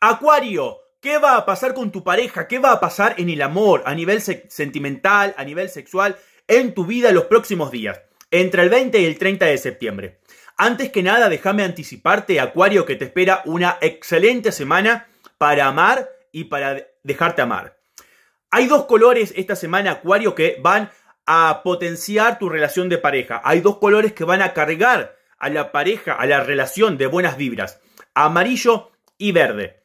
Acuario, ¿qué va a pasar con tu pareja? ¿Qué va a pasar en el amor a nivel sentimental, a nivel sexual, en tu vida los próximos días? Entre el 20 y el 30 de septiembre. Antes que nada, déjame anticiparte, Acuario, que te espera una excelente semana para amar y para dejarte amar. Hay dos colores esta semana, Acuario, que van a potenciar tu relación de pareja. Hay dos colores que van a cargar a la pareja, a la relación de buenas vibras. Amarillo y verde.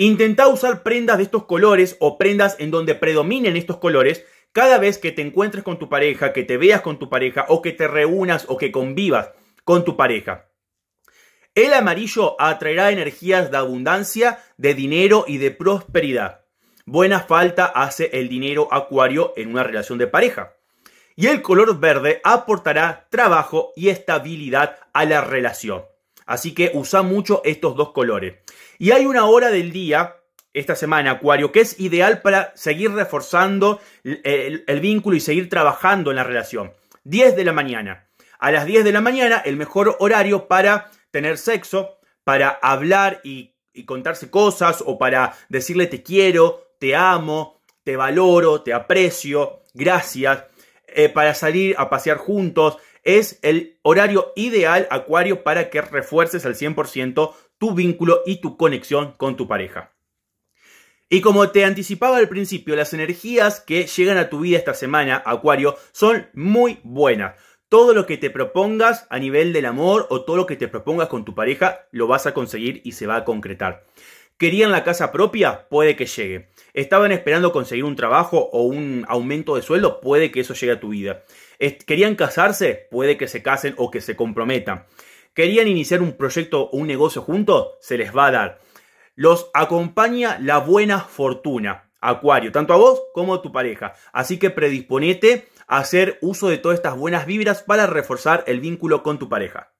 Intenta usar prendas de estos colores o prendas en donde predominen estos colores cada vez que te encuentres con tu pareja, que te veas con tu pareja o que te reúnas o que convivas con tu pareja. El amarillo atraerá energías de abundancia, de dinero y de prosperidad. Buena falta hace el dinero acuario en una relación de pareja. Y el color verde aportará trabajo y estabilidad a la relación. Así que usa mucho estos dos colores. Y hay una hora del día esta semana, Acuario, que es ideal para seguir reforzando el, vínculo y seguir trabajando en la relación. 10 de la mañana. A las 10 de la mañana, el mejor horario para tener sexo, para hablar y, contarse cosas o para decirle te quiero, te amo, te valoro, te aprecio, gracias, eh, para salir a pasear juntos, es el horario ideal, Acuario, para que refuerces al 100% tu vínculo y tu conexión con tu pareja. Y como te anticipaba al principio, las energías que llegan a tu vida esta semana, Acuario, son muy buenas. Todo lo que te propongas a nivel del amor o todo lo que te propongas con tu pareja, lo vas a conseguir y se va a concretar. ¿Querían la casa propia? Puede que llegue. ¿Estaban esperando conseguir un trabajo o un aumento de sueldo? Puede que eso llegue a tu vida. ¿Querían casarse? Puede que se casen o que se comprometan. ¿Querían iniciar un proyecto o un negocio juntos? Se les va a dar. Los acompaña la buena fortuna, Acuario, tanto a vos como a tu pareja. Así que predisponete a hacer uso de todas estas buenas vibras para reforzar el vínculo con tu pareja.